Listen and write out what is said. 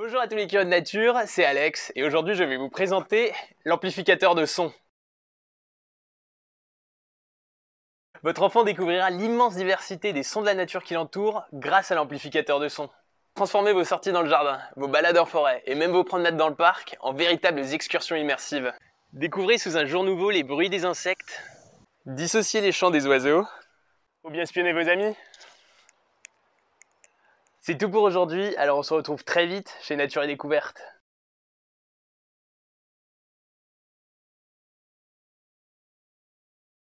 Bonjour à tous les curieux de nature, c'est Alex et aujourd'hui je vais vous présenter l'amplificateur de son. Votre enfant découvrira l'immense diversité des sons de la nature qui l'entourent grâce à l'amplificateur de son. Transformez vos sorties dans le jardin, vos balades en forêt et même vos promenades dans le parc en véritables excursions immersives. Découvrez sous un jour nouveau les bruits des insectes, dissociez les chants des oiseaux, ou bien espionner vos amis. C'est tout pour aujourd'hui, alors on se retrouve très vite chez Nature et Découverte.